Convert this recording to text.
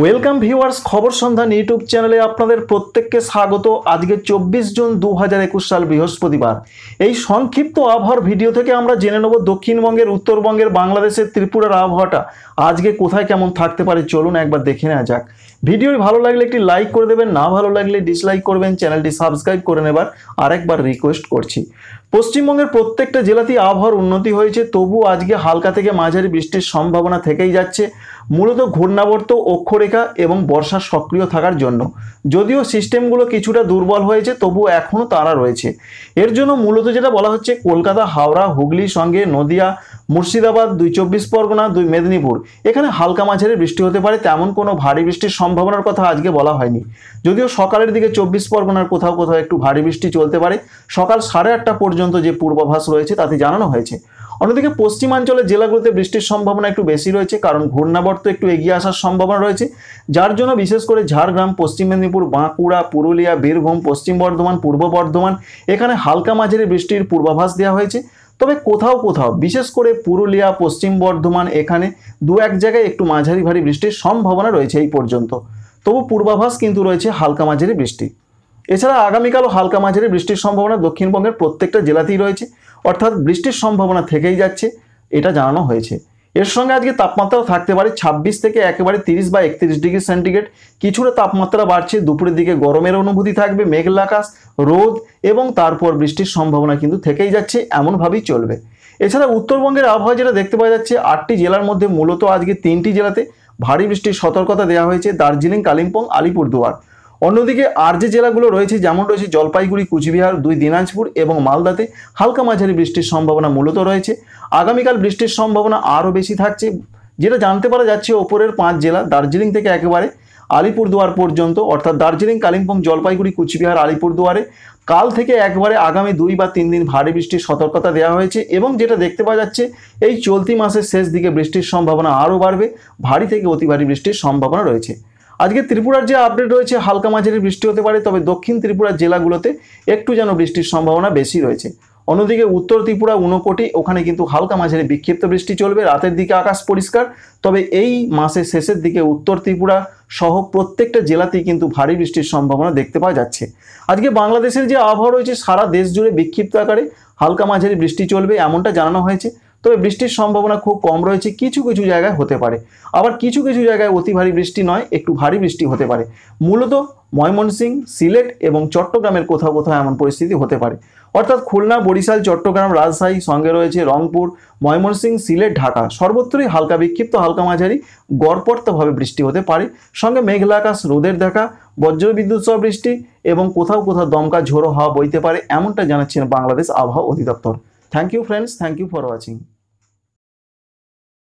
welcome viewers খবর সন্ধান YouTube চ্যানেলে আপনাদের প্রত্যেককে স্বাগত আজকে চব্বিশ জুন দু হাজার একুশ সাল বৃহস্পতিবার এই সংক্ষিপ্ত আবহাওয়ার ভিডিও থেকে আমরা জেনে নেব দক্ষিণবঙ্গের উত্তরবঙ্গের বাংলাদেশের ত্রিপুরার আবহাওয়াটা আজকে কোথায় কেমন থাকতে পারে চলুন একবার দেখে নেওয়া যাক ভিডিওটি ভালো লাগলে একটি লাইক করে দেবেন না ভালো লাগলে ডিসলাইক করবেন চ্যানেলটি সাবস্ক্রাইব করে নেবার আরেকবার রিকোয়েস্ট করছি পশ্চিমবঙ্গের প্রত্যেকটা জেলাতেই আবহাওয়ার উন্নতি হয়েছে তবু আজকে হালকা থেকে মাঝারি বৃষ্টির সম্ভাবনা থেকেই যাচ্ছে মূলত ঘূর্ণাবর্ত অক্ষরেখা এবং বর্ষা সক্রিয় থাকার জন্য যদিও সিস্টেমগুলো কিছুটা দুর্বল হয়েছে তবু এখনও তারা রয়েছে এর জন্য মূলত যেটা বলা হচ্ছে কলকাতা হাওড়া হুগলি সঙ্গে নদিয়া মুর্শিদাবাদ দুই চব্বিশ পরগনা দুই মেদিনীপুর এখানে হালকা মাঝারি বৃষ্টি হতে পারে তেমন কোনো ভারী বৃষ্টির সম্ভাবনার কথা আজকে বলা হয়নি যদিও সকালের দিকে চব্বিশ পরগনার কোথাও কোথাও একটু ভারী বৃষ্টি চলতে পারে সকাল সাড়ে আটটা পর্যন্ত পর্যন্ত যে পূর্বাভাস রয়েছে তাতে জানানো হয়েছে অন্যদিকে পশ্চিমাঞ্চলের জেলাগুলোতে বৃষ্টির সম্ভাবনা একটু বেশি রয়েছে কারণ ঘূর্ণাবর্ত একটু এগিয়ে আসার সম্ভাবনা রয়েছে যার জন্য বিশেষ করে ঝাড়গ্রাম পশ্চিম মেদিনীপুর বাঁকুড়া পুরুলিয়া বীরভূম পশ্চিম বর্ধমান পূর্ব বর্ধমান এখানে হালকা মাঝারি বৃষ্টির পূর্বাভাস দেওয়া হয়েছে তবে কোথাও কোথাও বিশেষ করে পুরুলিয়া পশ্চিম বর্ধমান এখানে দু এক জায়গায় একটু মাঝারি ভারী বৃষ্টির সম্ভাবনা রয়েছে এই পর্যন্ত তবু পূর্বাভাস কিন্তু রয়েছে হালকা মাঝারি বৃষ্টি এছাড়া আগামীকালও হালকা মাঝারি বৃষ্টির সম্ভাবনা দক্ষিণবঙ্গের প্রত্যেকটা জেলাতেই রয়েছে অর্থাৎ বৃষ্টির সম্ভাবনা থেকেই যাচ্ছে এটা জানানো হয়েছে এর সঙ্গে আজকে তাপমাত্রাও থাকতে পারে ছাব্বিশ থেকে একেবারে তিরিশ বা একত্রিশ ডিগ্রি সেন্টিগ্রেড কিছুটা তাপমাত্রা বাড়ছে দুপুরের দিকে গরমের অনুভূতি থাকবে মেঘলা আকাশ রোদ এবং তারপর বৃষ্টির সম্ভাবনা কিন্তু থেকেই যাচ্ছে এমনভাবেই চলবে এছাড়া উত্তরবঙ্গের আবহাওয়া যেটা দেখতে পাওয়া যাচ্ছে আটটি জেলার মধ্যে মূলত আজকে তিনটি জেলাতে ভারী বৃষ্টির সতর্কতা দেওয়া হয়েছে দার্জিলিং কালিম্পং আলিপুরদুয়ার অন্যদিকে আর যে জেলাগুলো রয়েছে যেমন রয়েছে জলপাইগুড়ি কুচবিহার দুই দিনাজপুর এবং মালদাতে হালকা মাঝারি বৃষ্টির সম্ভাবনা মূলত রয়েছে আগামীকাল বৃষ্টির সম্ভাবনা আরও বেশি থাকছে যেটা জানতে পারা যাচ্ছে ওপরের পাঁচ জেলা দার্জিলিং থেকে একেবারে আলিপুরদুয়ার পর্যন্ত অর্থাৎ দার্জিলিং কালিম্পং জলপাইগুড়ি কুচবিহার আলিপুরদুয়ারে কাল থেকে একবারে আগামী দুই বা তিন দিন ভারী বৃষ্টির সতর্কতা দেওয়া হয়েছে এবং যেটা দেখতে পাওয়া যাচ্ছে এই চলতি মাসের শেষ দিকে বৃষ্টির সম্ভাবনা আরও বাড়বে ভারী থেকে অতি ভারী বৃষ্টির সম্ভাবনা রয়েছে আজকে ত্রিপুরার যে আপডেট রয়েছে হালকা মাঝারি বৃষ্টি হতে পারে তবে দক্ষিণ ত্রিপুরার জেলাগুলোতে একটু যেন বৃষ্টির সম্ভাবনা বেশি রয়েছে অন্যদিকে উত্তর ত্রিপুরা উনকোটি ওখানে কিন্তু হালকা মাঝারি বিক্ষিপ্ত বৃষ্টি চলবে রাতের দিকে আকাশ পরিষ্কার তবে এই মাসের শেষের দিকে উত্তর ত্রিপুরা সহ প্রত্যেকটা জেলাতেই কিন্তু ভারী বৃষ্টির সম্ভাবনা দেখতে পাওয়া যাচ্ছে আজকে বাংলাদেশের যে আবহাওয়া রয়েছে সারা দেশ জুড়ে বিক্ষিপ্ত আকারে হালকা মাঝারি বৃষ্টি চলবে এমনটা জানানো হয়েছে তবে বৃষ্টির সম্ভাবনা খুব কম রয়েছে কিছু কিছু জায়গায় হতে পারে আবার কিছু কিছু জায়গায় অতি ভারী বৃষ্টি নয় একটু ভারী বৃষ্টি হতে পারে মূলত ময়মনসিংহ সিলেট এবং চট্টগ্রামের কোথাও কোথাও এমন পরিস্থিতি হতে পারে অর্থাৎ খুলনা বরিশাল চট্টগ্রাম রাজশাহী সঙ্গে রয়েছে রংপুর ময়মনসিংহ সিলেট ঢাকা সর্বত্রই হালকা বিক্ষিপ্ত হালকা মাঝারি গড়পড়তভাবে বৃষ্টি হতে পারে সঙ্গে মেঘলা আকাশ রোদের দেখা বজ্রবিদ্যুৎ সহ বৃষ্টি এবং কোথাও কোথাও দমকা ঝোড়ো হাওয়া বইতে পারে এমনটা জানাচ্ছেন বাংলাদেশ আবহাওয়া অধিদপ্তর thank you friends thank you for watching